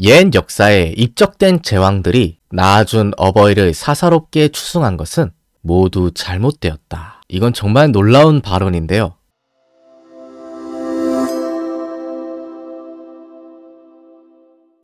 옛 역사에 입적된 제왕들이 낳아준 어버이를 사사롭게 추승한 것은 모두 잘못되었다. 이건 정말 놀라운 발언인데요.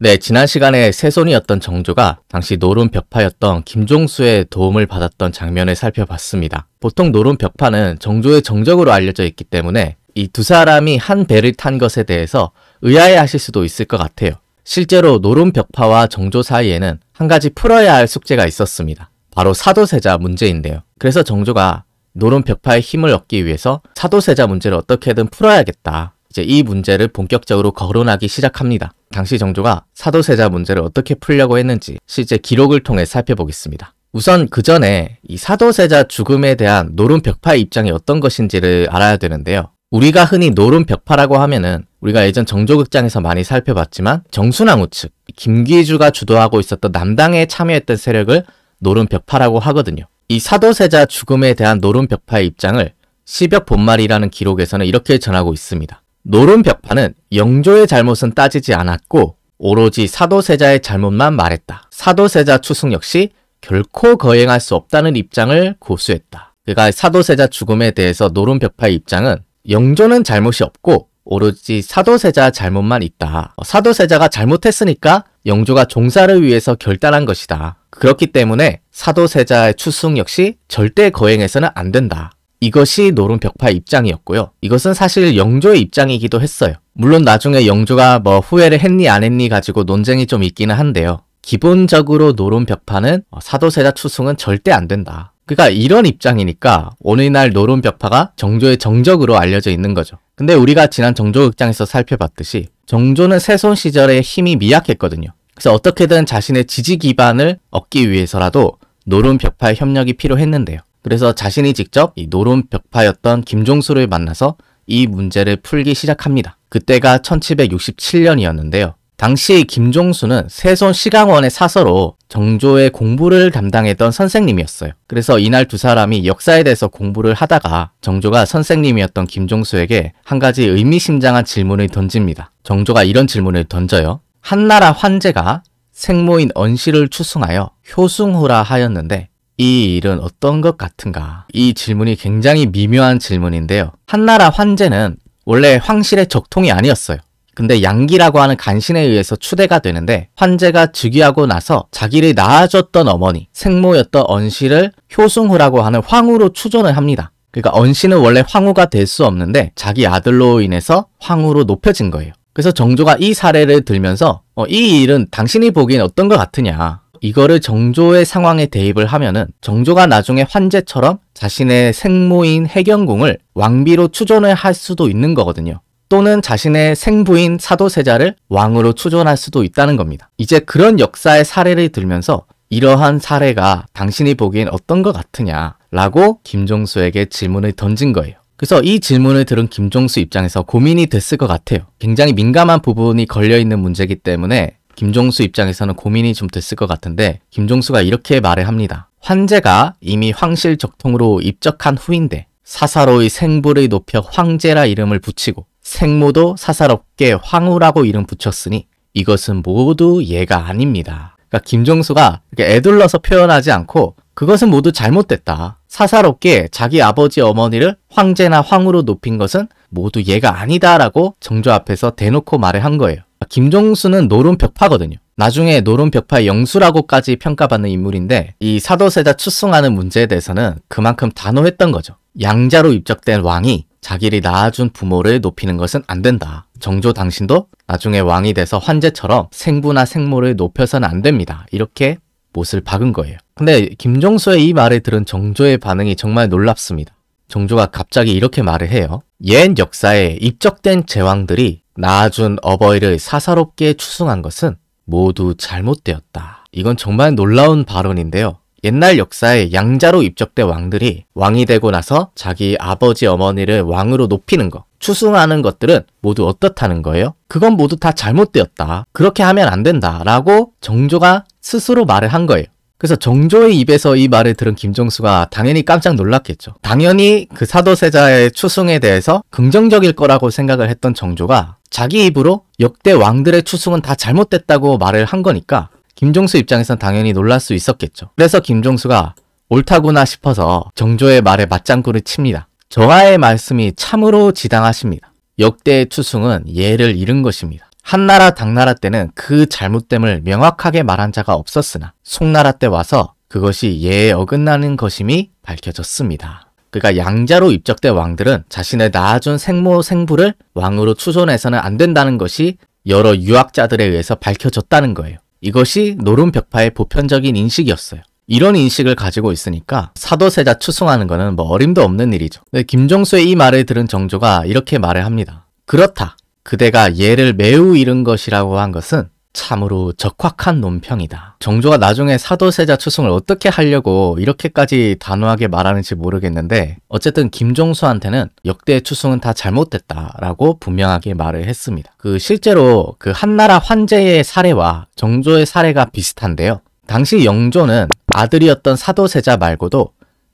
네, 지난 시간에 세손이었던 정조가 당시 노론 벽파였던 김종수의 도움을 받았던 장면을 살펴봤습니다. 보통 노론 벽파는 정조의 정적으로 알려져 있기 때문에 이 두 사람이 한 배를 탄 것에 대해서 의아해 하실 수도 있을 것 같아요. 실제로 노름벽파와 정조 사이에는 한 가지 풀어야 할 숙제가 있었습니다. 바로 사도세자 문제인데요. 그래서 정조가 노름벽파의 힘을 얻기 위해서 사도세자 문제를 어떻게든 풀어야겠다. 이제 이 문제를 본격적으로 거론하기 시작합니다. 당시 정조가 사도세자 문제를 어떻게 풀려고 했는지 실제 기록을 통해 살펴보겠습니다. 우선 그 전에 이 사도세자 죽음에 대한 노름벽파의 입장이 어떤 것인지를 알아야 되는데요. 우리가 흔히 노름벽파라고 하면은 우리가 예전 정조극장에서 많이 살펴봤지만 정순왕 후측 김기주가 주도하고 있었던 남당에 참여했던 세력을 노름벽파라고 하거든요. 이 사도세자 죽음에 대한 노름벽파의 입장을 시벽 본말이라는 기록에서는 이렇게 전하고 있습니다. 노름벽파는 영조의 잘못은 따지지 않았고 오로지 사도세자의 잘못만 말했다. 사도세자 추승 역시 결코 거행할 수 없다는 입장을 고수했다. 그가 사도세자 죽음에 대해서 노름벽파의 입장은 영조는 잘못이 없고 오로지 사도세자 잘못만 있다. 어, 사도세자가 잘못했으니까 영조가 종사를 위해서 결단한 것이다. 그렇기 때문에 사도세자의 추승 역시 절대 거행해서는 안 된다. 이것이 노론 벽파 입장이었고요. 이것은 사실 영조의 입장이기도 했어요. 물론 나중에 영조가 뭐 후회를 했니 안 했니 가지고 논쟁이 좀 있기는 한데요. 기본적으로 노론 벽파는 어, 사도세자 추승은 절대 안 된다. 그러니까 이런 입장이니까 오늘날 노론벽파가 정조의 정적으로 알려져 있는 거죠. 근데 우리가 지난 정조극장에서 살펴봤듯이 정조는 세손 시절에 힘이 미약했거든요. 그래서 어떻게든 자신의 지지 기반을 얻기 위해서라도 노론벽파의 협력이 필요했는데요. 그래서 자신이 직접 이 노론벽파였던 김종수를 만나서 이 문제를 풀기 시작합니다. 그때가 1767년이었는데요. 당시 김종수는 세손시강원의 사서로 정조의 공부를 담당했던 선생님이었어요. 그래서 이날 두 사람이 역사에 대해서 공부를 하다가 정조가 선생님이었던 김종수에게 한 가지 의미심장한 질문을 던집니다. 정조가 이런 질문을 던져요. 한나라 환제가 생모인 언씨를 추승하여 효숭후라 하였는데 이 일은 어떤 것 같은가? 이 질문이 굉장히 미묘한 질문인데요. 한나라 환제는 원래 황실의 적통이 아니었어요. 근데 양기라고 하는 간신에 의해서 추대가 되는데 환제가 즉위하고 나서 자기를 낳아줬던 어머니, 생모였던 언씨를 효승후라고 하는 황후로 추존을 합니다. 그러니까 언씨는 원래 황후가 될 수 없는데 자기 아들로 인해서 황후로 높여진 거예요. 그래서 정조가 이 사례를 들면서 어, 이 일은 당신이 보기엔 어떤 것 같으냐 이거를 정조의 상황에 대입을 하면은 정조가 나중에 환제처럼 자신의 생모인 해경궁을 왕비로 추존을 할 수도 있는 거거든요. 또는 자신의 생부인 사도세자를 왕으로 추존할 수도 있다는 겁니다. 이제 그런 역사의 사례를 들면서 이러한 사례가 당신이 보기엔 어떤 것 같으냐라고 김종수에게 질문을 던진 거예요. 그래서 이 질문을 들은 김종수 입장에서 고민이 됐을 것 같아요. 굉장히 민감한 부분이 걸려있는 문제이기 때문에 김종수 입장에서는 고민이 좀 됐을 것 같은데 김종수가 이렇게 말을 합니다. 환제가 이미 황실 적통으로 입적한 후인데 사사로이 생부를 높여 황제라 이름을 붙이고 생모도 사사롭게 황후라고 이름 붙였으니 이것은 모두 예가 아닙니다. 그러니까 김종수가 이렇게 애둘러서 표현하지 않고 그것은 모두 잘못됐다. 사사롭게 자기 아버지 어머니를 황제나 황후로 높인 것은 모두 예가 아니다라고 정조 앞에서 대놓고 말을 한 거예요. 그러니까 김종수는 노론 벽파거든요. 나중에 노론 벽파 영수라고까지 평가받는 인물인데 이 사도세자 추승하는 문제에 대해서는 그만큼 단호했던 거죠. 양자로 입적된 왕이 자기를 낳아준 부모를 높이는 것은 안 된다. 정조 당신도 나중에 왕이 돼서 환제처럼 생부나 생모를 높여서는 안 됩니다. 이렇게 못을 박은 거예요. 근데 김종수의 이 말을 들은 정조의 반응이 정말 놀랍습니다. 정조가 갑자기 이렇게 말을 해요. 옛 역사에 입적된 제왕들이 낳아준 어버이를 사사롭게 추승한 것은 모두 잘못되었다. 이건 정말 놀라운 발언인데요. 옛날 역사에 양자로 입적된 왕들이 왕이 되고 나서 자기 아버지 어머니를 왕으로 높이는 것, 추승하는 것들은 모두 어떻다는 거예요? 그건 모두 다 잘못되었다. 그렇게 하면 안 된다. 라고 정조가 스스로 말을 한 거예요. 그래서 정조의 입에서 이 말을 들은 김종수가 당연히 깜짝 놀랐겠죠. 당연히 그 사도세자의 추승에 대해서 긍정적일 거라고 생각을 했던 정조가 자기 입으로 역대 왕들의 추승은 다 잘못됐다고 말을 한 거니까 김종수 입장에선 당연히 놀랄 수 있었겠죠. 그래서 김종수가 옳다구나 싶어서 정조의 말에 맞장구를 칩니다. 저하의 말씀이 참으로 지당하십니다. 역대 추승은 예를 잃은 것입니다. 한나라 당나라 때는 그 잘못됨을 명확하게 말한 자가 없었으나 송나라 때 와서 그것이 예에 어긋나는 것임이 밝혀졌습니다. 그가 양자로 입적된 왕들은 자신의 낳아준 생모 생부를 왕으로 추존해서는 안 된다는 것이 여러 유학자들에 의해서 밝혀졌다는 거예요. 이것이 노름 벽파의 보편적인 인식이었어요. 이런 인식을 가지고 있으니까 사도세자 추승하는 것은 뭐 어림도 없는 일이죠. 김종수의 이 말을 들은 정조가 이렇게 말을 합니다. 그렇다. 그대가 예를 매우 잃은 것이라고 한 것은 참으로 적확한 논평이다. 정조가 나중에 사도세자 추승을 어떻게 하려고 이렇게까지 단호하게 말하는지 모르겠는데 어쨌든 김종수한테는 역대 추승은 다 잘못됐다라고 분명하게 말을 했습니다. 그 실제로 그 한나라 환제의 사례와 정조의 사례가 비슷한데요. 당시 영조는 아들이었던 사도세자 말고도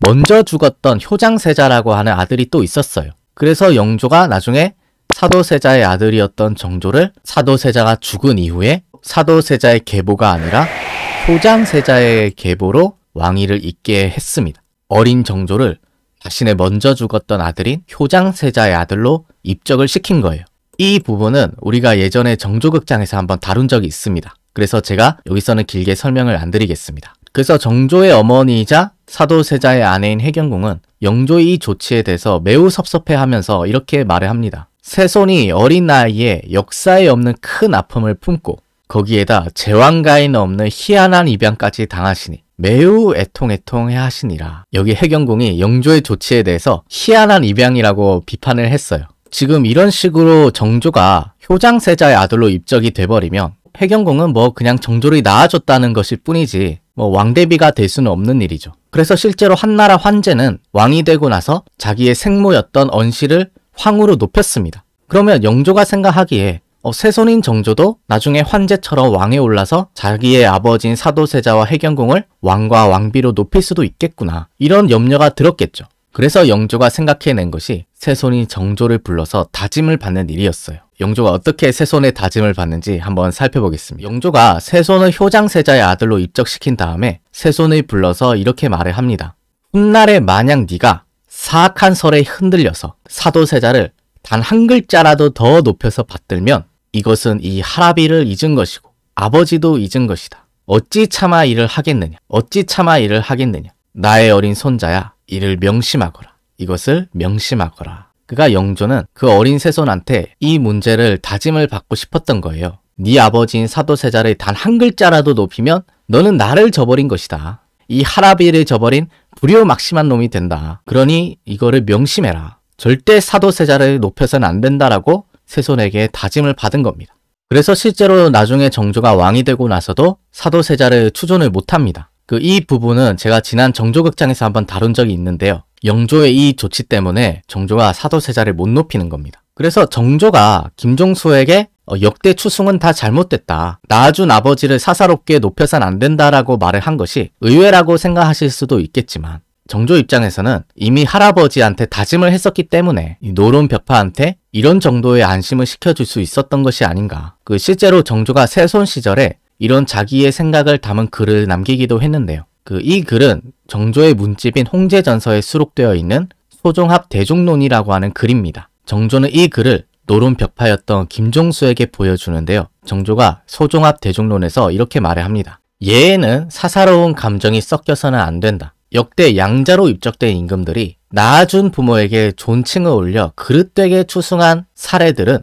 먼저 죽었던 효장세자라고 하는 아들이 또 있었어요. 그래서 영조가 나중에 사도세자의 아들이었던 정조를 사도세자가 죽은 이후에 사도세자의 계보가 아니라 소장세자의 계보로 왕위를 잇게 했습니다. 어린 정조를 자신의 먼저 죽었던 아들인 효장세자의 아들로 입적을 시킨 거예요. 이 부분은 우리가 예전에 정조극장에서 한번 다룬 적이 있습니다. 그래서 제가 여기서는 길게 설명을 안 드리겠습니다. 그래서 정조의 어머니이자 사도세자의 아내인 혜경궁은 영조의 이 조치에 대해서 매우 섭섭해하면서 이렇게 말을 합니다. 세손이 어린 나이에 역사에 없는 큰 아픔을 품고 거기에다 제왕가인 없는 희한한 입양까지 당하시니 매우 애통애통해 하시니라. 여기 해경공이 영조의 조치에 대해서 희한한 입양이라고 비판을 했어요. 지금 이런 식으로 정조가 효장세자의 아들로 입적이 돼버리면 해경공은 뭐 그냥 정조를 낳아줬다는 것일 뿐이지 뭐 왕대비가 될 수는 없는 일이죠. 그래서 실제로 한나라 환제는 왕이 되고 나서 자기의 생모였던 언씨를 황후로 높였습니다. 그러면 영조가 생각하기에 어, 세손인 정조도 나중에 환제처럼 왕에 올라서 자기의 아버지인 사도세자와 해경공을 왕과 왕비로 높일 수도 있겠구나 이런 염려가 들었겠죠. 그래서 영조가 생각해낸 것이 세손이 정조를 불러서 다짐을 받는 일이었어요. 영조가 어떻게 세손의 다짐을 받는지 한번 살펴보겠습니다. 영조가 세손을 효장세자의 아들로 입적시킨 다음에 세손을 불러서 이렇게 말을 합니다. 훗날에 만약 네가 사악한 설에 흔들려서 사도세자를 단 한 글자라도 더 높여서 받들면 이것은 이 하라비를 잊은 것이고 아버지도 잊은 것이다. 어찌 참아 일을 하겠느냐? 어찌 참아 일을 하겠느냐? 나의 어린 손자야, 이를 명심하거라. 이것을 명심하거라. 그가 영조는 그 어린 세손한테 이 문제를 다짐을 받고 싶었던 거예요. 네 아버지인 사도세자를 단 한 글자라도 높이면 너는 나를 저버린 것이다. 이 하라비를 저버린 불효막심한 놈이 된다. 그러니 이거를 명심해라. 절대 사도세자를 높여선 안 된다라고 세손에게 다짐을 받은 겁니다. 그래서 실제로 나중에 정조가 왕이 되고 나서도 사도세자를 추존을 못합니다. 그 이 부분은 제가 지난 정조극장에서 한번 다룬 적이 있는데요. 영조의 이 조치 때문에 정조가 사도세자를 못 높이는 겁니다. 그래서 정조가 김종수에게 어, 역대 추승은 다 잘못됐다. 나아준 아버지를 사사롭게 높여선 안 된다라고 말을 한 것이 의외라고 생각하실 수도 있겠지만 정조 입장에서는 이미 할아버지한테 다짐을 했었기 때문에 노론 벽파한테 이런 정도의 안심을 시켜줄 수 있었던 것이 아닌가. 그 실제로 정조가 세손 시절에 이런 자기의 생각을 담은 글을 남기기도 했는데요. 그 이 글은 정조의 문집인 홍제전서에 수록되어 있는 소종합 대중론이라고 하는 글입니다. 정조는 이 글을 노론 벽파였던 김종수에게 보여주는데요. 정조가 소종합 대중론에서 이렇게 말을 합니다. 예에는 사사로운 감정이 섞여서는 안 된다. 역대 양자로 입적된 임금들이 낳아준 부모에게 존칭을 올려 그릇되게 추승한 사례들은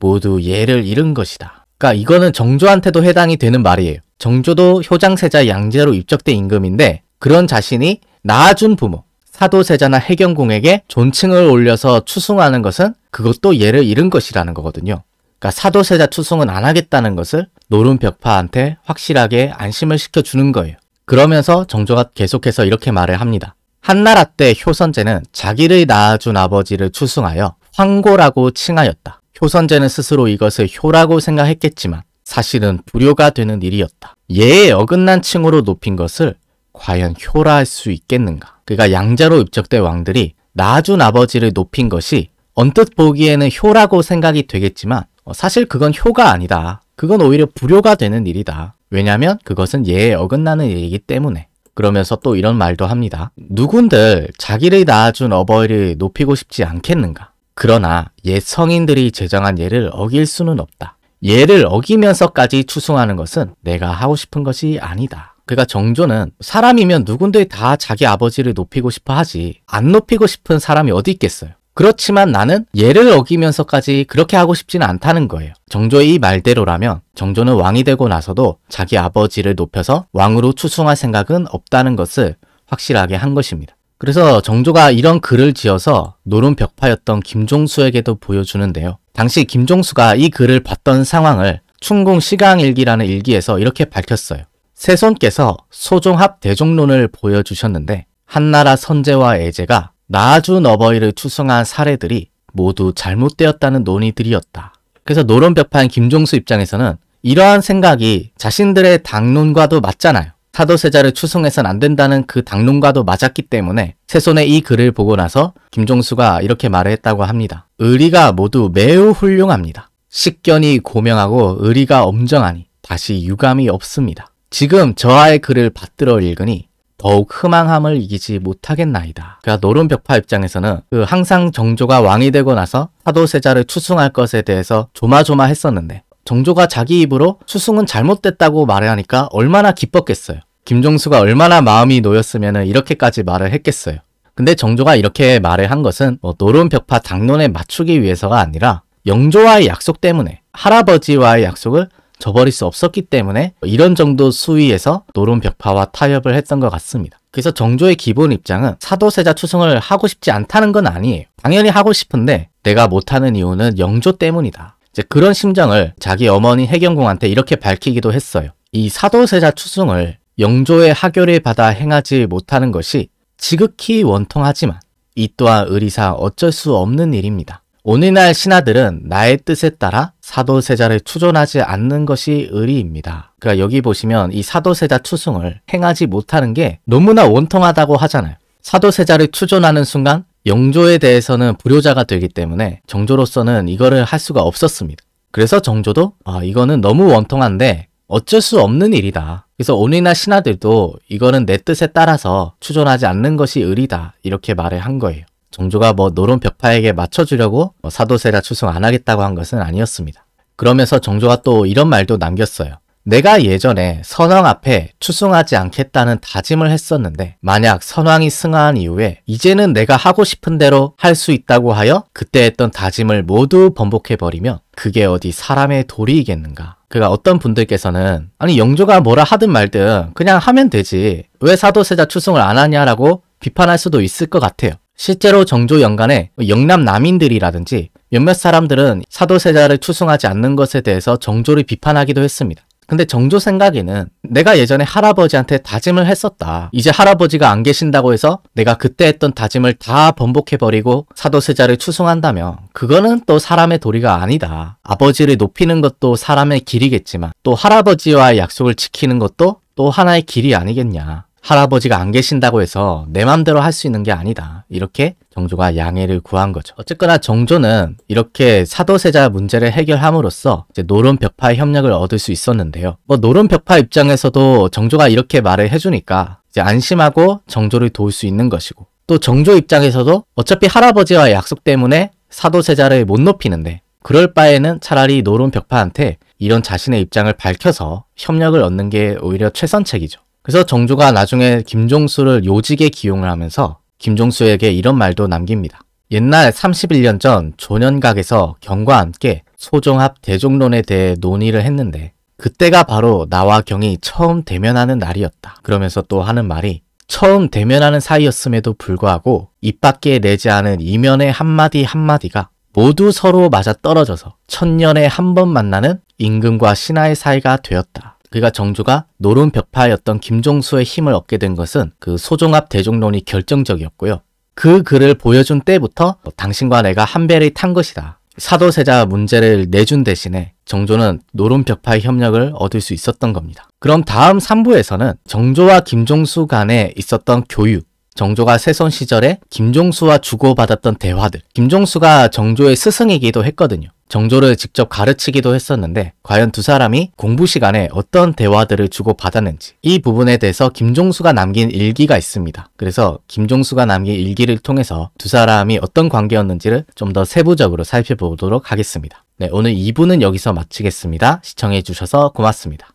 모두 예를 잃은 것이다. 그러니까 이거는 정조한테도 해당이 되는 말이에요. 정조도 효장세자 양자로 입적된 임금인데 그런 자신이 낳아준 부모, 사도세자나 해경공에게 존칭을 올려서 추승하는 것은 그것도 예를 잃은 것이라는 거거든요. 그러니까 사도세자 추승은 안 하겠다는 것을 노름벽파한테 확실하게 안심을 시켜주는 거예요. 그러면서 정조가 계속해서 이렇게 말을 합니다. 한나라 때 효선제는 자기를 낳아준 아버지를 추승하여 황고라고 칭하였다. 효선제는 스스로 이것을 효라고 생각했겠지만 사실은 불효가 되는 일이었다. 예의 어긋난 칭으로 높인 것을 과연 효라 할 수 있겠는가? 그가 양자로 입적된 왕들이 낳아준 아버지를 높인 것이 언뜻 보기에는 효라고 생각이 되겠지만 어, 사실 그건 효가 아니다. 그건 오히려 불효가 되는 일이다. 왜냐면 그것은 예에 어긋나는 일이기 때문에. 그러면서 또 이런 말도 합니다. 누군들 자기를 낳아준 어버이를 높이고 싶지 않겠는가? 그러나 옛 성인들이 제정한 예를 어길 수는 없다. 예를 어기면서까지 추승하는 것은 내가 하고 싶은 것이 아니다. 그러니까 정조는 사람이면 누군들 다 자기 아버지를 높이고 싶어 하지 안 높이고 싶은 사람이 어디 있겠어요. 그렇지만 나는 예를 어기면서까지 그렇게 하고 싶지는 않다는 거예요. 정조의 이 말대로라면 정조는 왕이 되고 나서도 자기 아버지를 높여서 왕으로 추승할 생각은 없다는 것을 확실하게 한 것입니다. 그래서 정조가 이런 글을 지어서 노름 벽파였던 김종수에게도 보여주는데요. 당시 김종수가 이 글을 봤던 상황을 충궁 시강일기라는 일기에서 이렇게 밝혔어요. 세손께서 소종합 대종론을 보여주셨는데 한나라 선제와 애제가 나아준 어버이를 추승한 사례들이 모두 잘못되었다는 논의들이었다. 그래서 노론벽판 김종수 입장에서는 이러한 생각이 자신들의 당론과도 맞잖아요. 사도세자를 추송해선 안 된다는 그 당론과도 맞았기 때문에 세손의 이 글을 보고 나서 김종수가 이렇게 말을 했다고 합니다. 의리가 모두 매우 훌륭합니다. 식견이 고명하고 의리가 엄정하니 다시 유감이 없습니다. 지금 저하의 글을 받들어 읽으니 더욱 흐망함을 이기지 못하겠나이다. 그러니까 노름벽파 입장에서는 그 항상 정조가 왕이 되고 나서 사도세자를 추승할 것에 대해서 조마조마했었는데 정조가 자기 입으로 추승은 잘못됐다고 말하니까 얼마나 기뻤겠어요. 김종수가 얼마나 마음이 놓였으면 이렇게까지 말을 했겠어요. 근데 정조가 이렇게 말을 한 것은 뭐 노름벽파 당론에 맞추기 위해서가 아니라 영조와의 약속 때문에 할아버지와의 약속을 저버릴 수 없었기 때문에 이런 정도 수위에서 노론 벽파와 타협을 했던 것 같습니다. 그래서 정조의 기본 입장은 사도세자 추승을 하고 싶지 않다는 건 아니에요. 당연히 하고 싶은데 내가 못하는 이유는 영조 때문이다. 이제 그런 심정을 자기 어머니 혜경궁한테 이렇게 밝히기도 했어요. 이 사도세자 추승을 영조의 하교를 받아 행하지 못하는 것이 지극히 원통하지만 이 또한 의리사 어쩔 수 없는 일입니다. 오늘날 신하들은 나의 뜻에 따라 사도세자를 추존하지 않는 것이 의리입니다. 그러니까 여기 보시면 이 사도세자 추승을 행하지 못하는 게 너무나 원통하다고 하잖아요. 사도세자를 추존하는 순간 영조에 대해서는 불효자가 되기 때문에 정조로서는 이거를 할 수가 없었습니다. 그래서 정조도 아 이거는 너무 원통한데 어쩔 수 없는 일이다. 그래서 오늘날 신하들도 이거는 내 뜻에 따라서 추존하지 않는 것이 의리다 이렇게 말을 한 거예요. 정조가 뭐 노론 벽파에게 맞춰주려고 뭐 사도세라 추승 안 하겠다고 한 것은 아니었습니다. 그러면서 정조가 또 이런 말도 남겼어요. 내가 예전에 선왕 앞에 추승하지 않겠다는 다짐을 했었는데 만약 선왕이 승하한 이후에 이제는 내가 하고 싶은 대로 할 수 있다고 하여 그때 했던 다짐을 모두 번복해버리면 그게 어디 사람의 도리이겠는가. 그가 그러니까 어떤 분들께서는 아니 영조가 뭐라 하든 말든 그냥 하면 되지 왜 사도세자 추승을 안 하냐라고 비판할 수도 있을 것 같아요. 실제로 정조 연간에 영남 남인들이라든지 몇몇 사람들은 사도세자를 추승하지 않는 것에 대해서 정조를 비판하기도 했습니다. 근데 정조 생각에는 내가 예전에 할아버지한테 다짐을 했었다. 이제 할아버지가 안 계신다고 해서 내가 그때 했던 다짐을 다 번복해버리고 사도세자를 추송한다면 그거는 또 사람의 도리가 아니다. 아버지를 높이는 것도 사람의 길이겠지만 또 할아버지와의 약속을 지키는 것도 또 하나의 길이 아니겠냐. 할아버지가 안 계신다고 해서 내 맘대로 할 수 있는 게 아니다. 이렇게 정조가 양해를 구한 거죠. 어쨌거나 정조는 이렇게 사도세자 문제를 해결함으로써 노론 벽파의 협력을 얻을 수 있었는데요. 뭐 노론 벽파 입장에서도 정조가 이렇게 말을 해주니까 이제 안심하고 정조를 도울 수 있는 것이고 또 정조 입장에서도 어차피 할아버지와 약속 때문에 사도세자를 못 높이는데 그럴 바에는 차라리 노론 벽파한테 이런 자신의 입장을 밝혀서 협력을 얻는 게 오히려 최선책이죠. 그래서 정조가 나중에 김종수를 요직에 기용을 하면서 김종수에게 이런 말도 남깁니다. 옛날 31년 전 조년각에서 경과 함께 소종합 대종론에 대해 논의를 했는데 그때가 바로 나와 경이 처음 대면하는 날이었다. 그러면서 또 하는 말이 처음 대면하는 사이였음에도 불구하고 입 밖에 내지 않은 이면의 한마디 한마디가 모두 서로 맞아 떨어져서 천년에 한 번 만나는 임금과 신하의 사이가 되었다. 그가 정조가 노론 벽파였던 김종수의 힘을 얻게 된 것은 그 소종합 대종론이 결정적이었고요. 그 글을 보여준 때부터 뭐 당신과 내가 한 배를 탄 것이다. 사도세자 문제를 내준 대신에 정조는 노론벽파의 협력을 얻을 수 있었던 겁니다. 그럼 다음 3부에서는 정조와 김종수 간에 있었던 교육, 정조가 세손 시절에 김종수와 주고받았던 대화들, 김종수가 정조의 스승이기도 했거든요. 정조를 직접 가르치기도 했었는데 과연 두 사람이 공부 시간에 어떤 대화들을 주고받았는지 이 부분에 대해서 김종수가 남긴 일기가 있습니다. 그래서 김종수가 남긴 일기를 통해서 두 사람이 어떤 관계였는지를 좀 더 세부적으로 살펴보도록 하겠습니다. 네, 오늘 2부는 여기서 마치겠습니다. 시청해주셔서 고맙습니다.